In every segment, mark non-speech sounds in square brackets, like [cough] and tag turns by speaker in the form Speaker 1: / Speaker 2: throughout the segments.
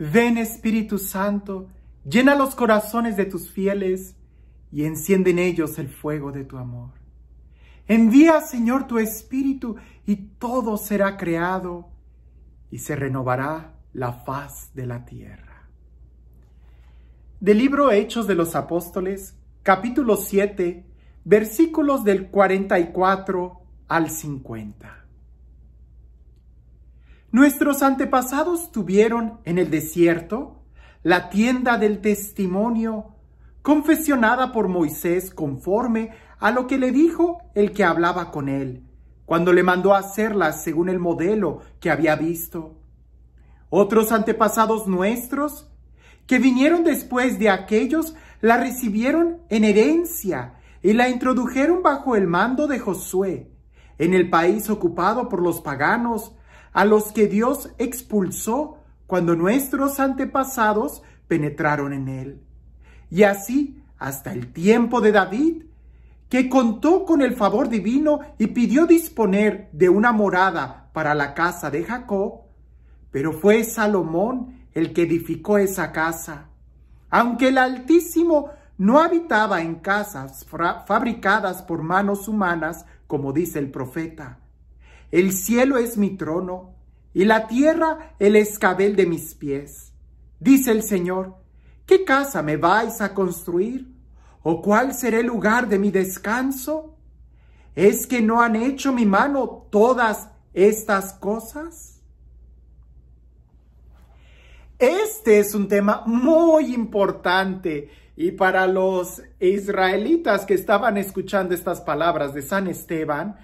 Speaker 1: Ven Espíritu Santo, llena los corazones de tus fieles y enciende en ellos el fuego de tu amor. Envía, Señor, tu Espíritu y todo será creado y se renovará la faz de la tierra. Del libro Hechos de los Apóstoles, capítulo 7, versículos del 44 al 50. Nuestros antepasados tuvieron en el desierto la tienda del testimonio, confesionada por Moisés conforme a lo que le dijo el que hablaba con él, cuando le mandó hacerla según el modelo que había visto. Otros antepasados nuestros, que vinieron después de aquellos, la recibieron en herencia y la introdujeron bajo el mando de Josué, en el país ocupado por los paganos, a los que Dios expulsó cuando nuestros antepasados penetraron en él. Y así hasta el tiempo de David, que contó con el favor divino y pidió disponer de una morada para la casa de Jacob, pero fue Salomón el que edificó esa casa. Aunque el Altísimo no habitaba en casas fabricadas por manos humanas, como dice el profeta, el cielo es mi trono y la tierra el escabel de mis pies. Dice el Señor, ¿qué casa me vais a construir? ¿O cuál será el lugar de mi descanso? ¿Es que no han hecho mi mano todas estas cosas? Este es un tema muy importante y para los israelitas que estaban escuchando estas palabras de San Esteban,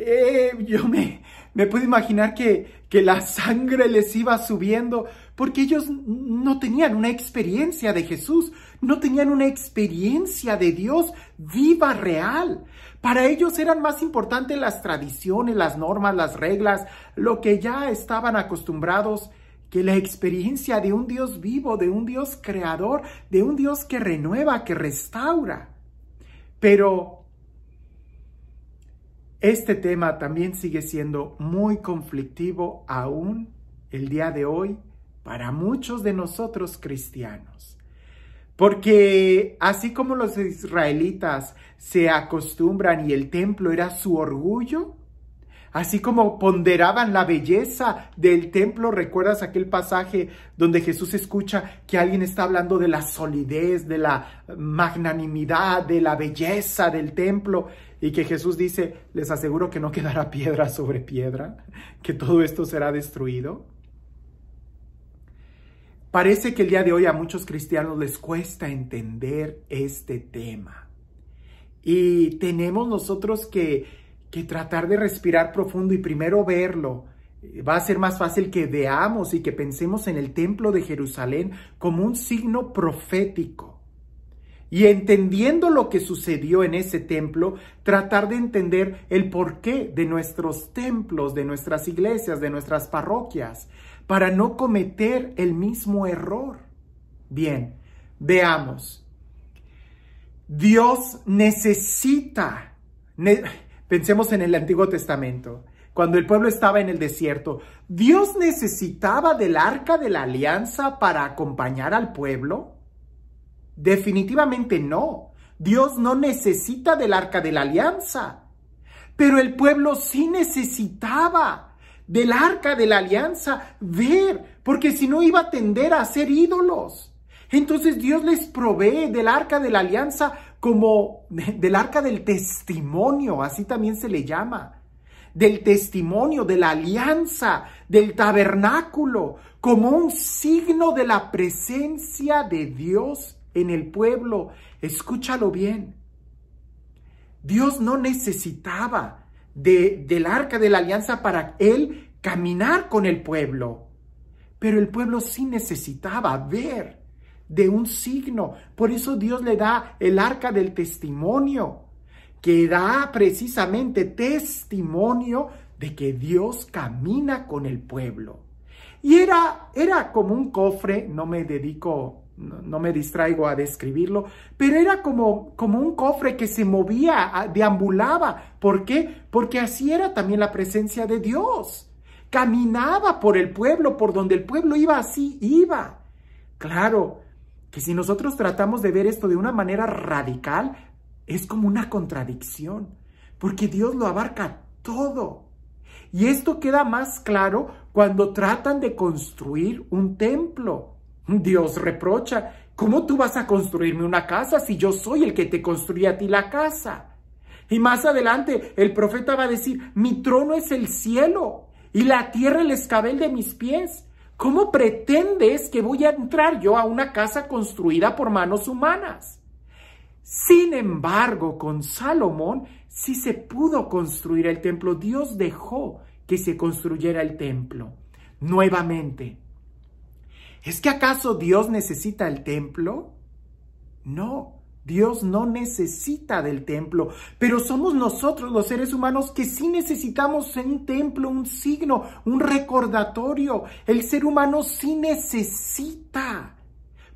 Speaker 1: eh, yo me, me pude imaginar que, que la sangre les iba subiendo, porque ellos no tenían una experiencia de Jesús, no tenían una experiencia de Dios viva, real. Para ellos eran más importantes las tradiciones, las normas, las reglas, lo que ya estaban acostumbrados que la experiencia de un Dios vivo, de un Dios creador, de un Dios que renueva, que restaura. Pero este tema también sigue siendo muy conflictivo aún el día de hoy para muchos de nosotros cristianos. Porque así como los israelitas se acostumbran y el templo era su orgullo, Así como ponderaban la belleza del templo, recuerdas aquel pasaje donde Jesús escucha que alguien está hablando de la solidez, de la magnanimidad, de la belleza del templo, y que Jesús dice, les aseguro que no quedará piedra sobre piedra, que todo esto será destruido. Parece que el día de hoy a muchos cristianos les cuesta entender este tema. Y tenemos nosotros que que tratar de respirar profundo y primero verlo. Eh, va a ser más fácil que veamos y que pensemos en el templo de Jerusalén como un signo profético. Y entendiendo lo que sucedió en ese templo, tratar de entender el porqué de nuestros templos, de nuestras iglesias, de nuestras parroquias, para no cometer el mismo error. Bien, veamos. Dios necesita... Pensemos en el Antiguo Testamento, cuando el pueblo estaba en el desierto. ¿Dios necesitaba del arca de la alianza para acompañar al pueblo? Definitivamente no. Dios no necesita del arca de la alianza. Pero el pueblo sí necesitaba del arca de la alianza ver, porque si no iba a tender a ser ídolos. Entonces Dios les provee del arca de la alianza como del arca del testimonio, así también se le llama, del testimonio, de la alianza, del tabernáculo, como un signo de la presencia de Dios en el pueblo. Escúchalo bien. Dios no necesitaba del arca de la alianza para él caminar con el pueblo, pero el pueblo sí necesitaba ver de un signo. Por eso Dios le da el arca del testimonio, que da precisamente testimonio de que Dios camina con el pueblo. Y era, era como un cofre, no me dedico, no, me distraigo a describirlo, pero era como, como un cofre que se movía, deambulaba. ¿Por qué? Porque así era también la presencia de Dios. Caminaba por el pueblo, por donde el pueblo iba, así iba. Claro, que si nosotros tratamos de ver esto de una manera radical, es como una contradicción, porque Dios lo abarca todo. Y esto queda más claro cuando tratan de construir un templo. Dios reprocha, ¿cómo tú vas a construirme una casa si yo soy el que te construye a ti la casa? Y más adelante el profeta va a decir, mi trono es el cielo y la tierra el escabel de mis pies. ¿Cómo pretendes que voy a entrar yo a una casa construida por manos humanas? Sin embargo, con Salomón sí se pudo construir el templo. Dios dejó que se construyera el templo. Nuevamente, ¿es que acaso Dios necesita el templo? No, Dios no necesita del templo, pero somos nosotros los seres humanos que sí necesitamos un templo, un signo, un recordatorio. El ser humano sí necesita.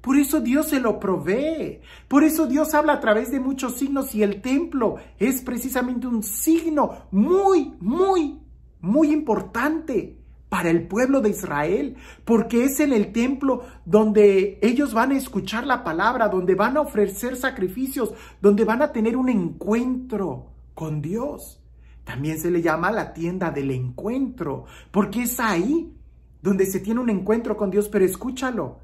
Speaker 1: Por eso Dios se lo provee. Por eso Dios habla a través de muchos signos y el templo es precisamente un signo muy, muy, muy importante para el pueblo de Israel, porque es en el templo donde ellos van a escuchar la palabra, donde van a ofrecer sacrificios, donde van a tener un encuentro con Dios. También se le llama la tienda del encuentro, porque es ahí donde se tiene un encuentro con Dios, pero escúchalo,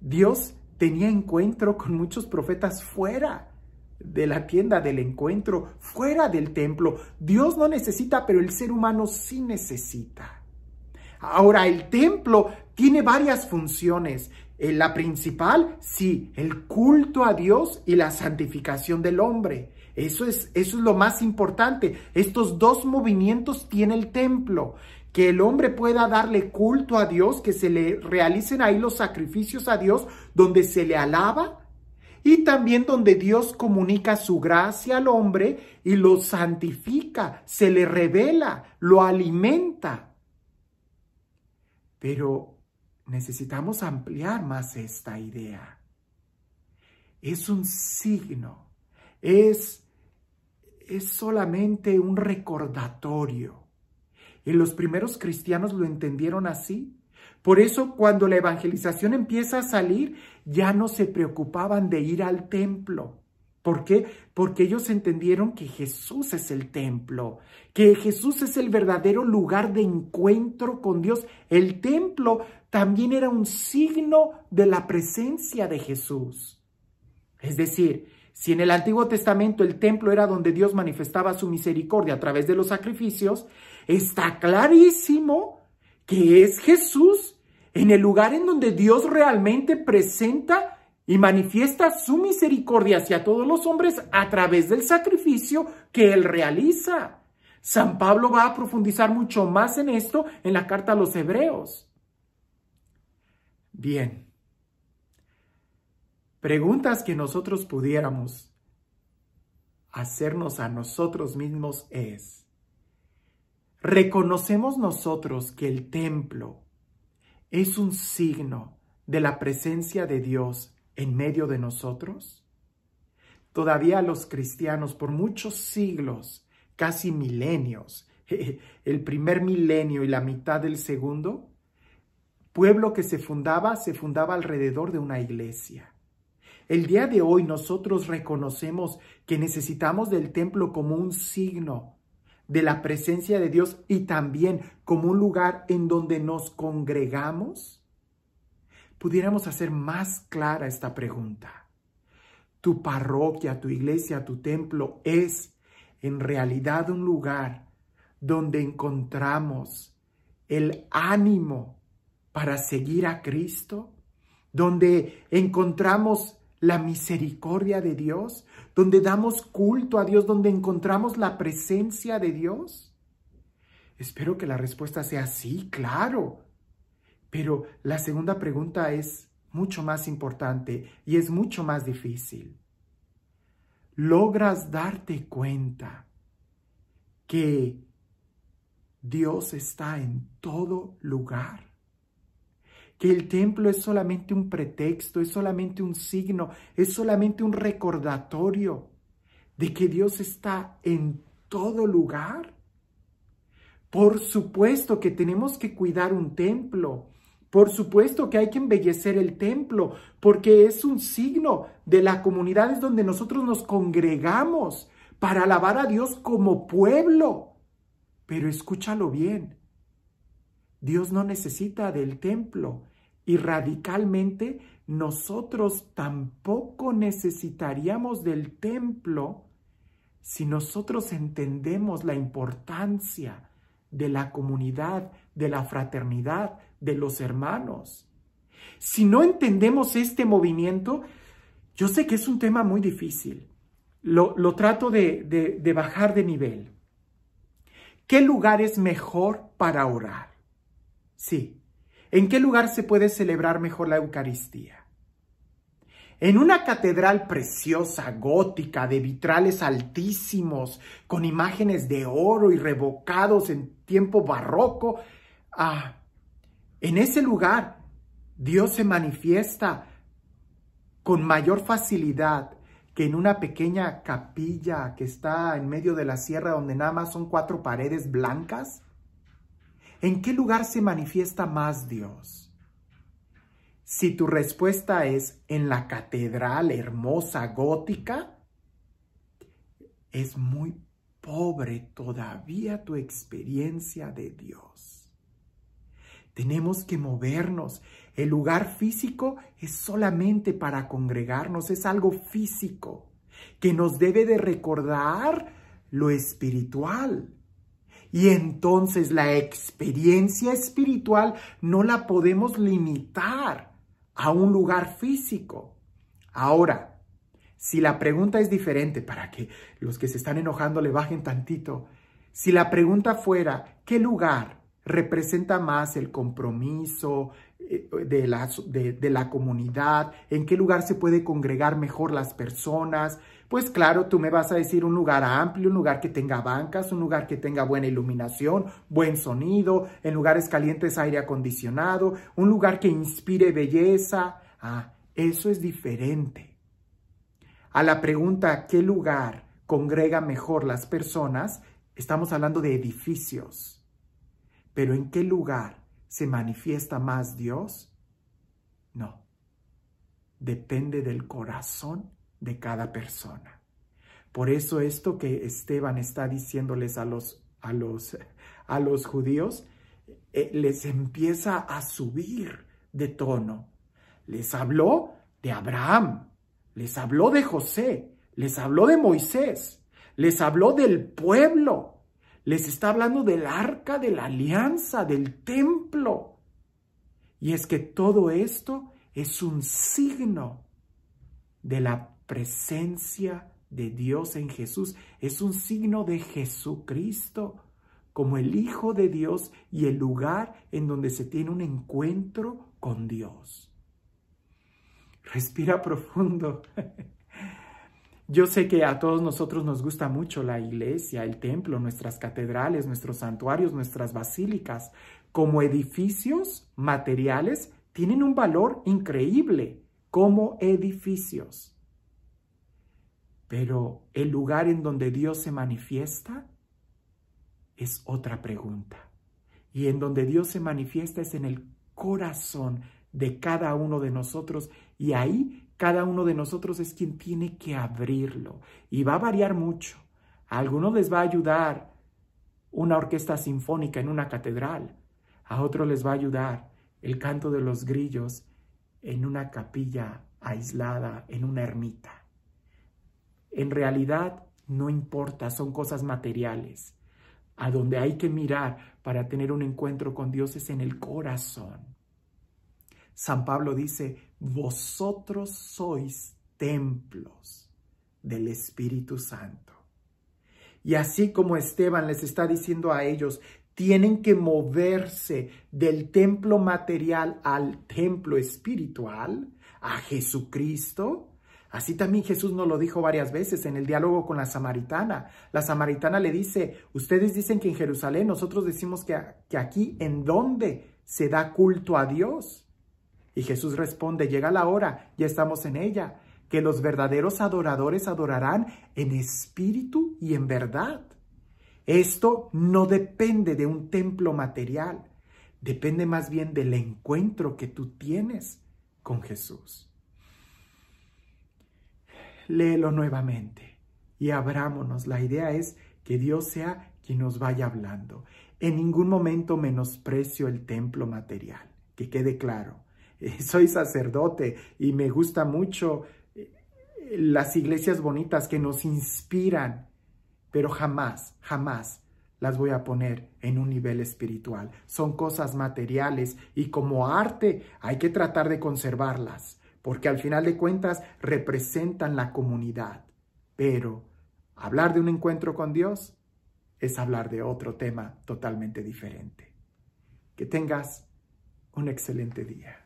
Speaker 1: Dios tenía encuentro con muchos profetas fuera de la tienda del encuentro, fuera del templo. Dios no necesita, pero el ser humano sí necesita. Ahora, el templo tiene varias funciones. Eh, la principal, sí, el culto a Dios y la santificación del hombre. Eso es, eso es lo más importante. Estos dos movimientos tiene el templo. Que el hombre pueda darle culto a Dios, que se le realicen ahí los sacrificios a Dios, donde se le alaba y también donde Dios comunica su gracia al hombre y lo santifica, se le revela, lo alimenta. Pero necesitamos ampliar más esta idea. Es un signo, es, es solamente un recordatorio. Y los primeros cristianos lo entendieron así. Por eso cuando la evangelización empieza a salir, ya no se preocupaban de ir al templo ¿Por qué? Porque ellos entendieron que Jesús es el templo, que Jesús es el verdadero lugar de encuentro con Dios. El templo también era un signo de la presencia de Jesús. Es decir, si en el Antiguo Testamento el templo era donde Dios manifestaba su misericordia a través de los sacrificios, está clarísimo que es Jesús en el lugar en donde Dios realmente presenta y manifiesta su misericordia hacia todos los hombres a través del sacrificio que él realiza. San Pablo va a profundizar mucho más en esto en la carta a los hebreos. Bien. Preguntas que nosotros pudiéramos hacernos a nosotros mismos es, ¿reconocemos nosotros que el templo es un signo de la presencia de Dios en medio de nosotros? Todavía los cristianos por muchos siglos, casi milenios, [laughs] el primer milenio y la mitad del segundo, pueblo que se fundaba, se fundaba alrededor de una iglesia. El día de hoy nosotros reconocemos que necesitamos del templo como un signo de la presencia de Dios y también como un lugar en donde nos congregamos pudiéramos hacer más clara esta pregunta. Tu parroquia, tu iglesia, tu templo es en realidad un lugar donde encontramos el ánimo para seguir a Cristo, donde encontramos la misericordia de Dios, donde damos culto a Dios, donde encontramos la presencia de Dios? Espero que la respuesta sea sí, claro. Pero la segunda pregunta es mucho más importante y es mucho más difícil. ¿Logras darte cuenta que Dios está en todo lugar? que el templo es solamente un pretexto, es solamente un signo, es solamente un recordatorio de que Dios está en todo lugar. Por supuesto que tenemos que cuidar un templo, por supuesto que hay que embellecer el templo, porque es un signo de la comunidad, es donde nosotros nos congregamos para alabar a Dios como pueblo. Pero escúchalo bien. Dios no necesita del templo y radicalmente nosotros tampoco necesitaríamos del templo si nosotros entendemos la importancia de la comunidad, de la fraternidad, de los hermanos. Si no entendemos este movimiento, yo sé que es un tema muy difícil. Lo, trato de, bajar de nivel. ¿Qué lugar es mejor para orar? Sí. ¿En qué lugar se puede celebrar mejor la Eucaristía? En una catedral preciosa, gótica, de vitrales altísimos, con imágenes de oro y revocados en tiempo barroco, ah, en ese lugar, Dios se manifiesta con mayor facilidad que en una pequeña capilla que está en medio de la sierra donde nada más son cuatro paredes blancas. ¿En qué lugar se manifiesta más Dios? Si tu respuesta es en la catedral hermosa gótica, es muy pobre todavía tu experiencia de Dios. Tenemos que movernos. El lugar físico es solamente para congregarnos, es algo físico que nos debe de recordar lo espiritual. Y entonces la experiencia espiritual no la podemos limitar a un lugar físico. Ahora, si la pregunta es diferente, para que los que se están enojando le bajen tantito, si la pregunta fuera, ¿qué lugar? representa más el compromiso eh, de la, de, la, comunidad, en qué lugar se puede congregar mejor las personas. Pues claro, tú me vas a decir un lugar amplio, un lugar que tenga bancas, un lugar que tenga buena iluminación, buen sonido, en lugares calientes aire acondicionado, un lugar que inspire belleza. Ah, eso es diferente. A la pregunta, ¿qué lugar congrega mejor las personas? Estamos hablando de edificios pero ¿en qué lugar se manifiesta más Dios? No. Depende del corazón de cada persona. Por eso esto que Esteban está diciéndoles a los, a los, a los judíos, eh, les empieza a subir de tono. Les habló de Abraham, les habló de José, les habló de Moisés, les habló del pueblo, les está hablando del arca de la alianza, del templo. Y es que todo esto es un signo de la presencia de Dios en Jesús. Es un signo de Jesucristo como el Hijo de Dios y el lugar en donde se tiene un encuentro con Dios. Respira profundo. [laughs] Yo sé que a todos nosotros nos gusta mucho la iglesia, el templo, nuestras catedrales, nuestros santuarios, nuestras basílicas. Como edificios materiales tienen un valor increíble como edificios. Pero el lugar en donde Dios se manifiesta es otra pregunta. Y en donde Dios se manifiesta es en el corazón de cada uno de nosotros y ahí cada uno de nosotros es quien tiene que abrirlo y va a variar mucho. A algunos les va a ayudar una orquesta sinfónica en una catedral, a otros les va a ayudar el canto de los grillos en una capilla aislada, en una ermita. En realidad, no importa, son cosas materiales. A donde hay que mirar para tener un encuentro con Dios es en el corazón. San Pablo dice, vosotros sois templos del Espíritu Santo. Y así como Esteban les está diciendo a ellos, tienen que moverse del templo material al templo espiritual, a Jesucristo. Así también Jesús nos lo dijo varias veces en el diálogo con la samaritana. La samaritana le dice, ustedes dicen que en Jerusalén, nosotros decimos que, que aquí, ¿en dónde se da culto a Dios? Y Jesús responde, llega la hora, ya estamos en ella, que los verdaderos adoradores adorarán en espíritu y en verdad. Esto no depende de un templo material, depende más bien del encuentro que tú tienes con Jesús. Léelo nuevamente y abrámonos. La idea es que Dios sea quien nos vaya hablando. En ningún momento menosprecio el templo material, que quede claro. [laughs] soy sacerdote y me gusta mucho eh, las iglesias bonitas que nos inspiran, pero jamás, jamás las voy a poner en un nivel espiritual. Son cosas materiales y como arte hay que tratar de conservarlas, porque al final de cuentas representan la comunidad. Pero hablar de un encuentro con Dios es hablar de otro tema totalmente diferente. Que tengas un excelente día.